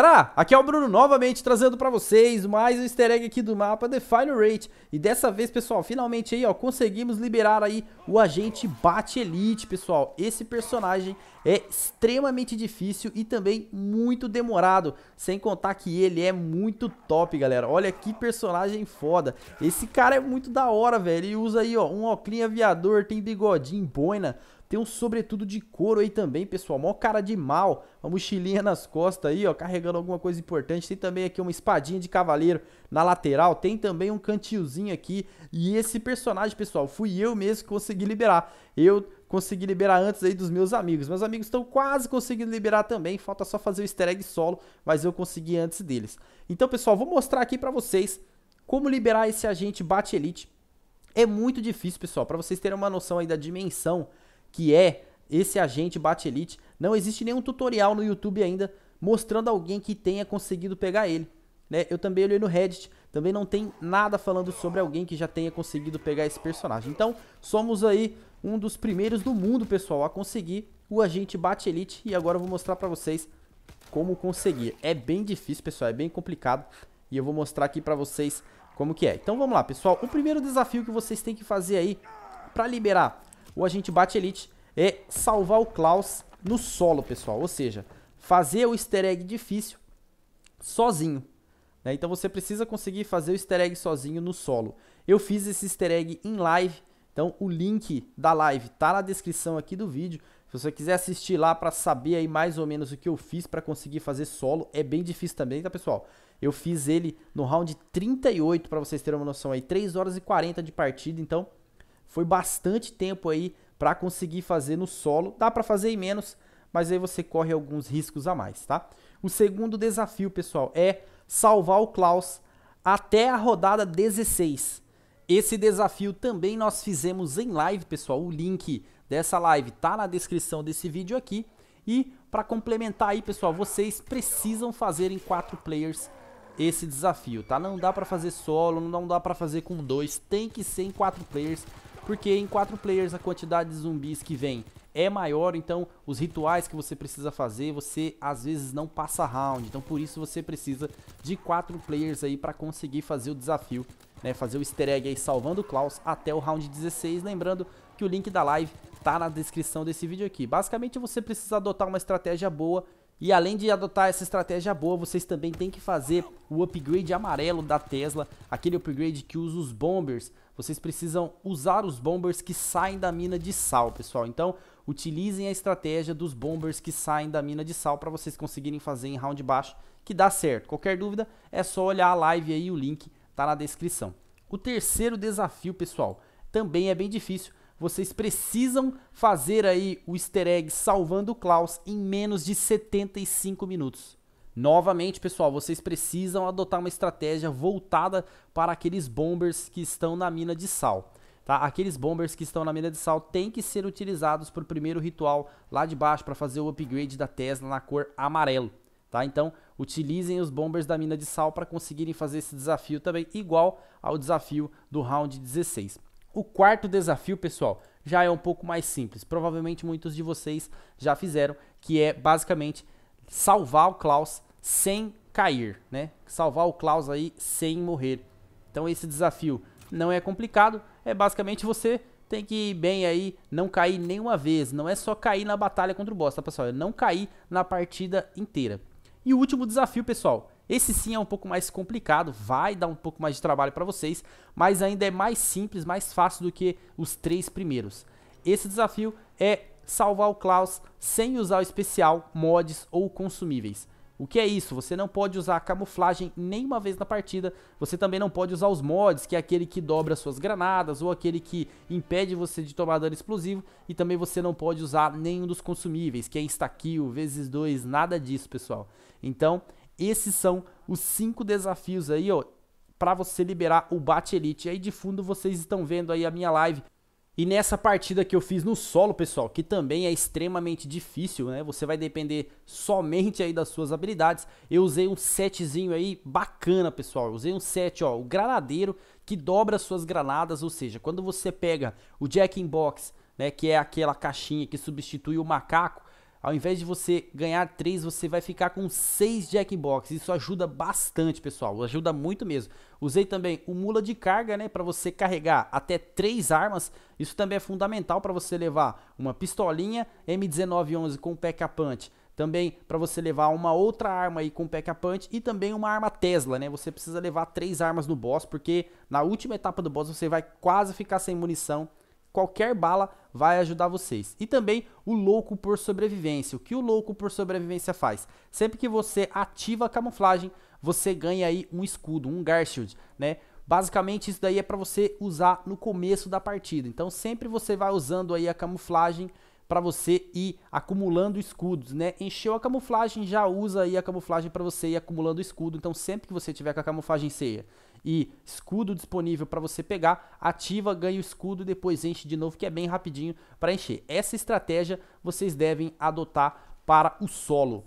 galera, aqui é o Bruno novamente trazendo para vocês mais um easter egg aqui do mapa The Final Rate. E dessa vez, pessoal, finalmente aí, ó, conseguimos liberar aí o agente Bat Elite, pessoal. Esse personagem é extremamente difícil e também muito demorado, sem contar que ele é muito top, galera. Olha que personagem foda. Esse cara é muito da hora, velho. Ele usa aí, ó, um óculos aviador, tem bigodinho, boina. Tem um sobretudo de couro aí também, pessoal. Mó cara de mal. Uma mochilinha nas costas aí, ó. Carregando alguma coisa importante. Tem também aqui uma espadinha de cavaleiro na lateral. Tem também um cantilzinho aqui. E esse personagem, pessoal, fui eu mesmo que consegui liberar. Eu consegui liberar antes aí dos meus amigos. Meus amigos estão quase conseguindo liberar também, falta só fazer o easter egg solo, mas eu consegui antes deles. Então, pessoal, vou mostrar aqui para vocês como liberar esse agente Bate Elite. É muito difícil, pessoal, para vocês terem uma noção aí da dimensão que é esse agente Bat Elite. Não existe nenhum tutorial no YouTube ainda mostrando alguém que tenha conseguido pegar ele. Né? Eu também olhei no Reddit, também não tem nada falando sobre alguém que já tenha conseguido pegar esse personagem. Então, somos aí um dos primeiros do mundo, pessoal, a conseguir o agente Bat Elite. E agora eu vou mostrar pra vocês como conseguir. É bem difícil, pessoal, é bem complicado. E eu vou mostrar aqui pra vocês como que é. Então vamos lá, pessoal. O primeiro desafio que vocês têm que fazer aí pra liberar ou a gente bate elite, é salvar o Klaus no solo, pessoal. Ou seja, fazer o easter egg difícil sozinho. Né? Então você precisa conseguir fazer o easter egg sozinho no solo. Eu fiz esse easter egg em live, então o link da live tá na descrição aqui do vídeo. Se você quiser assistir lá para saber aí mais ou menos o que eu fiz para conseguir fazer solo, é bem difícil também, tá pessoal? Eu fiz ele no round 38 para vocês terem uma noção aí, 3 horas e 40 de partida, então foi bastante tempo aí para conseguir fazer no solo. Dá para fazer em menos, mas aí você corre alguns riscos a mais, tá? O segundo desafio, pessoal, é salvar o Klaus até a rodada 16. Esse desafio também nós fizemos em live, pessoal. O link dessa live tá na descrição desse vídeo aqui. E para complementar aí, pessoal, vocês precisam fazer em quatro players esse desafio, tá? Não dá para fazer solo, não dá para fazer com dois, tem que ser em quatro players porque em 4 players a quantidade de zumbis que vem é maior, então os rituais que você precisa fazer, você às vezes não passa round, então por isso você precisa de 4 players aí para conseguir fazer o desafio, né, fazer o easter egg aí salvando o Klaus até o round 16, lembrando que o link da live tá na descrição desse vídeo aqui. Basicamente você precisa adotar uma estratégia boa e além de adotar essa estratégia boa, vocês também têm que fazer o upgrade amarelo da Tesla, aquele upgrade que usa os bombers. Vocês precisam usar os bombers que saem da mina de sal, pessoal. Então, utilizem a estratégia dos bombers que saem da mina de sal para vocês conseguirem fazer em round baixo, que dá certo. Qualquer dúvida, é só olhar a live aí, o link está na descrição. O terceiro desafio, pessoal, também é bem difícil, vocês precisam fazer aí o easter egg salvando o Klaus em menos de 75 minutos. Novamente, pessoal, vocês precisam adotar uma estratégia voltada para aqueles bombers que estão na mina de sal. Tá? Aqueles bombers que estão na mina de sal têm que ser utilizados para o primeiro ritual lá de baixo para fazer o upgrade da Tesla na cor amarelo. Tá? Então, utilizem os bombers da mina de sal para conseguirem fazer esse desafio também, igual ao desafio do round 16. O quarto desafio, pessoal, já é um pouco mais simples. Provavelmente muitos de vocês já fizeram, que é basicamente salvar o Klaus sem cair, né? Salvar o Klaus aí sem morrer. Então esse desafio não é complicado, é basicamente você tem que ir bem aí, não cair nenhuma vez. Não é só cair na batalha contra o boss, tá, pessoal? É não cair na partida inteira. E o último desafio, pessoal, esse sim é um pouco mais complicado, vai dar um pouco mais de trabalho para vocês, mas ainda é mais simples, mais fácil do que os três primeiros. Esse desafio é salvar o Klaus sem usar o especial, mods ou consumíveis. O que é isso? Você não pode usar a camuflagem nenhuma vez na partida, você também não pode usar os mods, que é aquele que dobra suas granadas ou aquele que impede você de tomar dano explosivo, e também você não pode usar nenhum dos consumíveis, que é insta-kill, vezes 2, nada disso, pessoal. Então, esses são os cinco desafios aí, ó, para você liberar o Bat Elite. aí de fundo vocês estão vendo aí a minha live. E nessa partida que eu fiz no solo, pessoal, que também é extremamente difícil, né? Você vai depender somente aí das suas habilidades. Eu usei um setzinho aí bacana, pessoal. Eu usei um set, ó, o granadeiro que dobra suas granadas, ou seja, quando você pega o Jack in Box, né, que é aquela caixinha que substitui o macaco, ao invés de você ganhar 3, você vai ficar com 6 Jackbox. Isso ajuda bastante, pessoal. Ajuda muito mesmo. Usei também o mula de carga, né? Para você carregar até 3 armas. Isso também é fundamental para você levar uma pistolinha M1911 com pack-a-punch também para você levar uma outra arma aí com pack punch e também uma arma Tesla, né? Você precisa levar três armas no boss, porque na última etapa do boss você vai quase ficar sem munição qualquer bala vai ajudar vocês. E também o louco por sobrevivência. O que o louco por sobrevivência faz? Sempre que você ativa a camuflagem, você ganha aí um escudo, um Garshield, né? Basicamente isso daí é para você usar no começo da partida. Então sempre você vai usando aí a camuflagem para você ir acumulando escudos, né? Encheu a camuflagem, já usa aí a camuflagem para você ir acumulando escudo. Então sempre que você tiver com a camuflagem cheia e escudo disponível para você pegar, ativa, ganha o escudo, depois enche de novo, que é bem rapidinho para encher. Essa estratégia vocês devem adotar para o solo.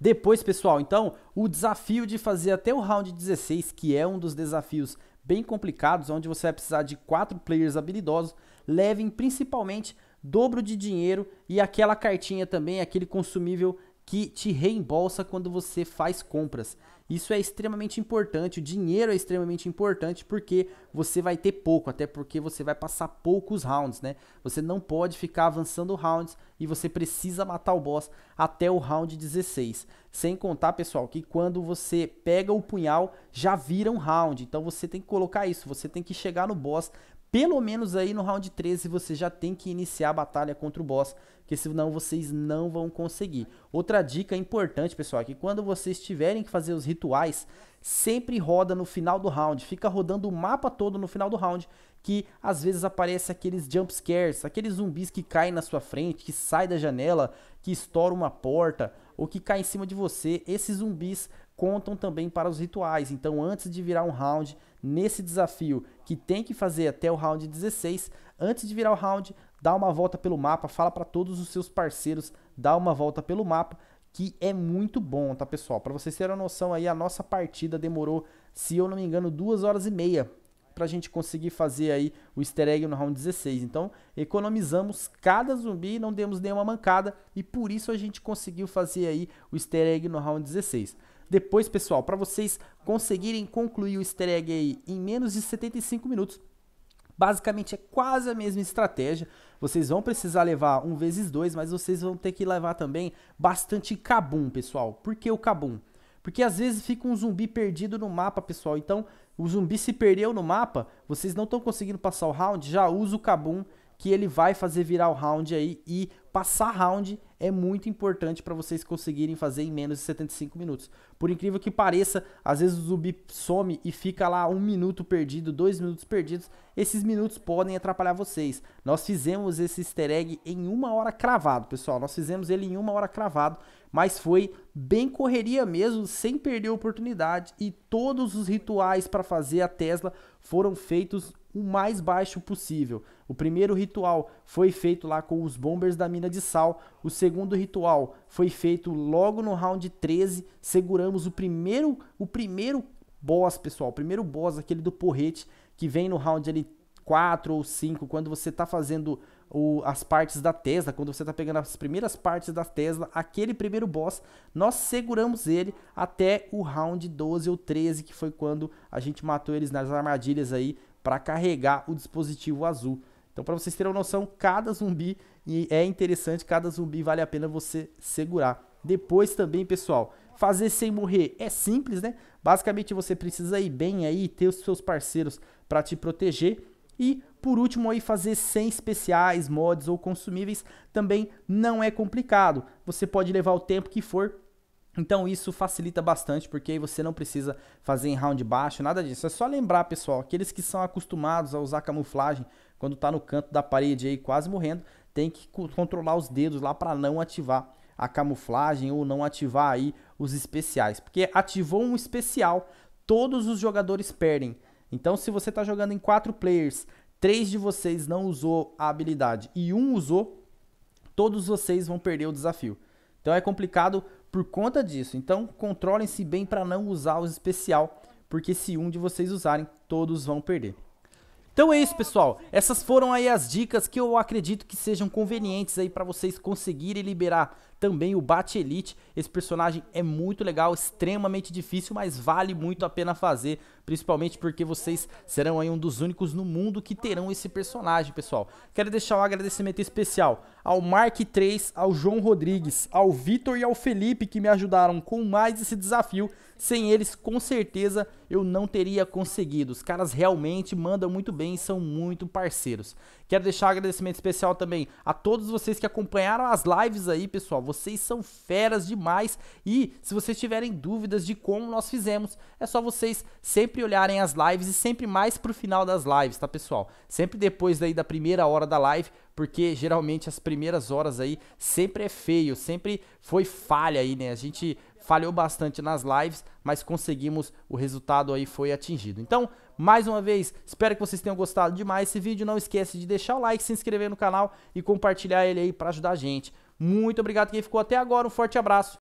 Depois, pessoal, então, o desafio de fazer até o round 16, que é um dos desafios bem complicados, onde você vai precisar de quatro players habilidosos, levem principalmente dobro de dinheiro e aquela cartinha também, aquele consumível que te reembolsa quando você faz compras. Isso é extremamente importante, o dinheiro é extremamente importante porque você vai ter pouco, até porque você vai passar poucos rounds, né? Você não pode ficar avançando rounds e você precisa matar o boss até o round 16. Sem contar, pessoal, que quando você pega o punhal já vira um round, então você tem que colocar isso, você tem que chegar no boss pelo menos aí no round 13 você já tem que iniciar a batalha contra o boss, porque senão vocês não vão conseguir. Outra dica importante, pessoal, é que quando vocês tiverem que fazer os rituais, sempre roda no final do round, fica rodando o mapa todo no final do round, que às vezes aparece aqueles jump scares, aqueles zumbis que caem na sua frente, que saem da janela, que estoura uma porta ou que cai em cima de você. Esses zumbis contam também para os rituais. Então, antes de virar um round nesse desafio, que tem que fazer até o round 16, antes de virar o round, dá uma volta pelo mapa, fala para todos os seus parceiros, dá uma volta pelo mapa, que é muito bom, tá pessoal? Para vocês terem uma noção aí, a nossa partida demorou, se eu não me engano, duas horas e meia para a gente conseguir fazer aí o easter egg no round 16. Então, economizamos cada zumbi, não demos nenhuma mancada e por isso a gente conseguiu fazer aí o easter egg no round 16. Depois, pessoal, para vocês conseguirem concluir o easter egg aí em menos de 75 minutos, basicamente é quase a mesma estratégia. Vocês vão precisar levar um vezes dois, mas vocês vão ter que levar também bastante cabum, pessoal. Por que o cabum? Porque às vezes fica um zumbi perdido no mapa, pessoal. Então, o zumbi se perdeu no mapa, vocês não estão conseguindo passar o round, já usa o Kabum que ele vai fazer virar o round aí e passar round é muito importante para vocês conseguirem fazer em menos de 75 minutos. Por incrível que pareça, às vezes o zumbi some e fica lá um minuto perdido, dois minutos perdidos. Esses minutos podem atrapalhar vocês. Nós fizemos esse easter egg em uma hora cravado, pessoal. Nós fizemos ele em uma hora cravado, mas foi bem correria mesmo, sem perder a oportunidade. E todos os rituais para fazer a Tesla foram feitos o mais baixo possível. O primeiro ritual foi feito lá com os bombers da mina de sal. O segundo ritual foi feito logo no round 13. Seguramos o primeiro, o primeiro boss, pessoal, o primeiro boss aquele do porrete que vem no round ali 4 ou 5, quando você está fazendo o, as partes da Tesla, quando você está pegando as primeiras partes da Tesla, aquele primeiro boss, nós seguramos ele até o round 12 ou 13, que foi quando a gente matou eles nas armadilhas aí para carregar o dispositivo azul. Então, para vocês terem uma noção, cada zumbi e é interessante, cada zumbi vale a pena você segurar. Depois também, pessoal, fazer sem morrer é simples, né? Basicamente você precisa ir bem aí, ter os seus parceiros para te proteger e por último aí fazer sem especiais, mods ou consumíveis também não é complicado. Você pode levar o tempo que for então isso facilita bastante, porque aí você não precisa fazer em round baixo, nada disso. É só lembrar, pessoal, aqueles que são acostumados a usar camuflagem quando está no canto da parede aí quase morrendo, tem que controlar os dedos lá para não ativar a camuflagem ou não ativar aí os especiais, porque ativou um especial, todos os jogadores perdem. Então se você está jogando em quatro players, três de vocês não usou a habilidade e um usou, todos vocês vão perder o desafio. Então é complicado por conta disso. Então controlem-se bem para não usar os especial, porque se um de vocês usarem, todos vão perder. Então é isso, pessoal. Essas foram aí as dicas que eu acredito que sejam convenientes aí para vocês conseguirem liberar também o Bat Elite. Esse personagem é muito legal, extremamente difícil, mas vale muito a pena fazer, principalmente porque vocês serão aí um dos únicos no mundo que terão esse personagem, pessoal. Quero deixar um agradecimento especial ao Mark 3, ao João Rodrigues, ao Vitor e ao Felipe que me ajudaram com mais esse desafio. Sem eles, com certeza, eu não teria conseguido. Os caras realmente mandam muito bem e são muito parceiros. Quero deixar um agradecimento especial também a todos vocês que acompanharam as lives aí, pessoal vocês são feras demais e se vocês tiverem dúvidas de como nós fizemos, é só vocês sempre olharem as lives e sempre mais pro final das lives, tá pessoal? Sempre depois daí da primeira hora da live, porque geralmente as primeiras horas aí sempre é feio, sempre foi falha aí, né? A gente falhou bastante nas lives, mas conseguimos, o resultado aí foi atingido. Então, mais uma vez, espero que vocês tenham gostado demais desse vídeo. Não esquece de deixar o like, se inscrever no canal e compartilhar ele aí para ajudar a gente. Muito obrigado quem ficou até agora. Um forte abraço